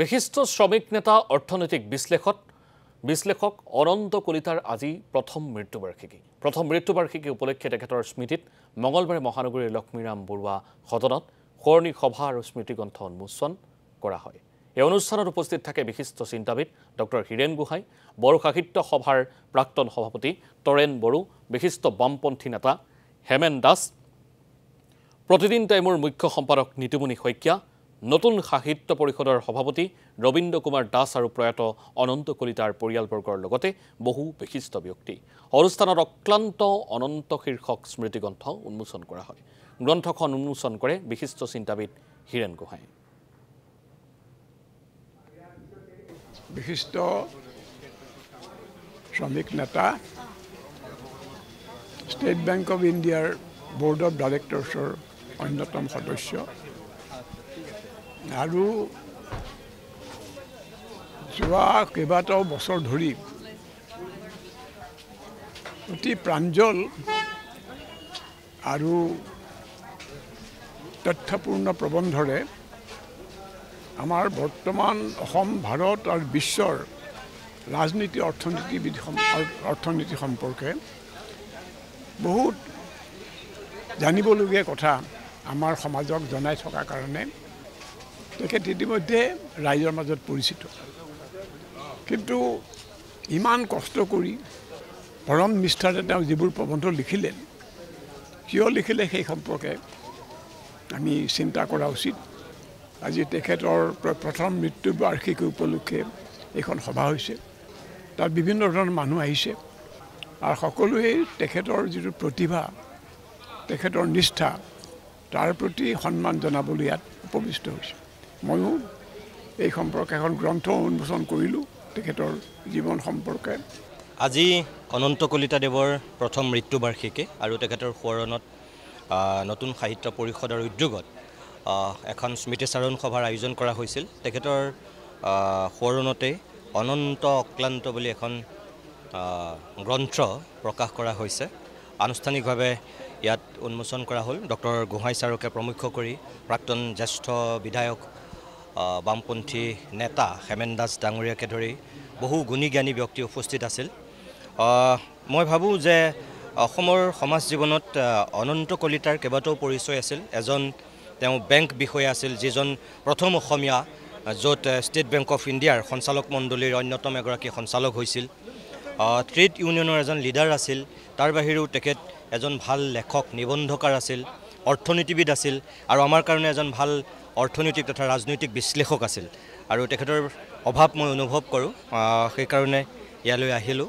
বিশিষ্ট শ্ৰমিক নেতা অৰ্থনৈতিক বিশ্লেষক বিশ্লেষক অনন্ত কলিতাৰ আজি প্ৰথম মৃত্যুবাৰ্ষিকী প্ৰথম মৃত্যুবাৰ্ষিকী উপলক্ষে তেখেতৰ স্মৃতিত মঙলবাৰে মহানগৰীৰ লক্ষ্মীৰাম বৰুৱা সদনত সোৱৰণী সভা আৰু স্মৃতিগ্ৰন্থ উন্মোচন কৰা হয় এই অনুষ্ঠানত উপস্থিত থাকে বিশিষ্ট চিন্তাবিদ ডক্টৰ হীৰেণ গোহাঁই বড়ো সাহিত্য সভাৰ প্ৰাক্তন সভাপতি তৰেণ বড়ো বিশিষ্ট বামপন্থী নেতা হেমেন দাস প্ৰতিদিন টাইমৰ মুখ্য সম্পাদক নীতুমণি শইকীয়া নতুন সাহিত্য পৰিষদৰ সভাপতি ৰবীন্দ্ৰ কুমাৰ দাস আৰু প্ৰয়াত অনন্ত কলিতাৰ পৰিয়ালবৰ্গৰ লগতে বহু বিশিষ্ট ব্যক্তি অনুষ্ঠানত অক্লান্ত অনন্ত শীৰ্ষক স্মৃতিগ্ৰন্থ উন্মোচন কৰা হয় গ্ৰন্থখন উন্মোচন কৰে বিশিষ্ট চিন্তাবিদ হীৰেণ গোহাঁই বিশিষ্ট শ্ৰমিক নেতা ষ্টেট বেংক অৱ ইণ্ডিয়াৰ বৰ্ড অৱ ডাইৰেক্টৰ্ছৰ অন্যতম সদস্য আৰু যোৱা কেইবাটাও বছৰ ধৰি অতি প্ৰাঞ্জল আৰু তথ্যপূৰ্ণ প্ৰবন্ধৰে আমাৰ বৰ্তমান অসম ভাৰত আৰু বিশ্বৰ ৰাজনীতি অৰ্থনীতিবিদ অৰ্থনীতি সম্পৰ্কে বহুত জানিবলগীয়া কথা আমাৰ সমাজক জনাই থকাৰ কাৰণে তেখেত ইতিমধ্যে ৰাইজৰ মাজত পৰিচিত কিন্তু ইমান কষ্ট কৰি পৰম নিষ্ঠাৰে তেওঁ যিবোৰ প্ৰবন্ধ লিখিলে কিয় লিখিলে সেই সম্পৰ্কে আমি চিন্তা কৰা উচিত আজি তেখেতৰ প্ৰথম মৃত্যু বাৰ্ষিকী উপলক্ষে এইখন সভা হৈছে তাত বিভিন্ন ধৰণৰ মানুহ আহিছে আৰু সকলোৱেই তেখেতৰ যিটো প্ৰতিভা তেখেতৰ নিষ্ঠা তাৰ প্ৰতি সন্মান জনাবলৈ ইয়াত উপবিষ্ট হৈছে ময়ো এই সম্পৰ্কে এখন গ্ৰন্থ উন্মোচন কৰিলোঁ তেখেতৰ জীৱন সম্পৰ্কে আজি অনন্ত কলিতাদেৱৰ প্ৰথম মৃত্যুবাৰ্ষিকী আৰু তেখেতৰ সোঁৱৰণত নতুন সাহিত্য পৰিষদৰ উদ্যোগত এখন স্মৃতিচাৰণ সভাৰ আয়োজন কৰা হৈছিল তেখেতৰ সোঁৱৰণতেই অনন্ত অক্লান্ত বুলি এখন গ্ৰন্থ প্ৰকাশ কৰা হৈছে আনুষ্ঠানিকভাৱে ইয়াত উন্মোচন কৰা হ'ল ডক্টৰ গোহাঁই চাৰকে প্ৰমুখ্য কৰি প্ৰাক্তন জ্যেষ্ঠ বিধায়ক বামপন্থী নেতা হেমেন দাস ডাঙৰীয়াকে ধৰি বহু গুণী জ্ঞানী ব্যক্তি উপস্থিত আছিল মই ভাবোঁ যে অসমৰ সমাজ জীৱনত অনন্ত কলিতাৰ কেইবাটাও পৰিচয় আছিল এজন তেওঁ বেংক বিষয়া আছিল যিজন প্ৰথম অসমীয়া য'ত ষ্টেট বেংক অফ ইণ্ডিয়াৰ সঞ্চালক মণ্ডলীৰ অন্যতম এগৰাকী সঞ্চালক হৈছিল ট্ৰেড ইউনিয়নৰ এজন লিডাৰ আছিল তাৰ বাহিৰেও তেখেত এজন ভাল লেখক নিবন্ধকাৰ আছিল অৰ্থনীতিবিদ আছিল আৰু আমাৰ কাৰণে এজন ভাল অৰ্থনৈতিক তথা ৰাজনৈতিক বিশ্লেষক আছিল আৰু তেখেতৰ অভাৱ মই অনুভৱ কৰোঁ সেইকাৰণে ইয়ালৈ আহিলোঁ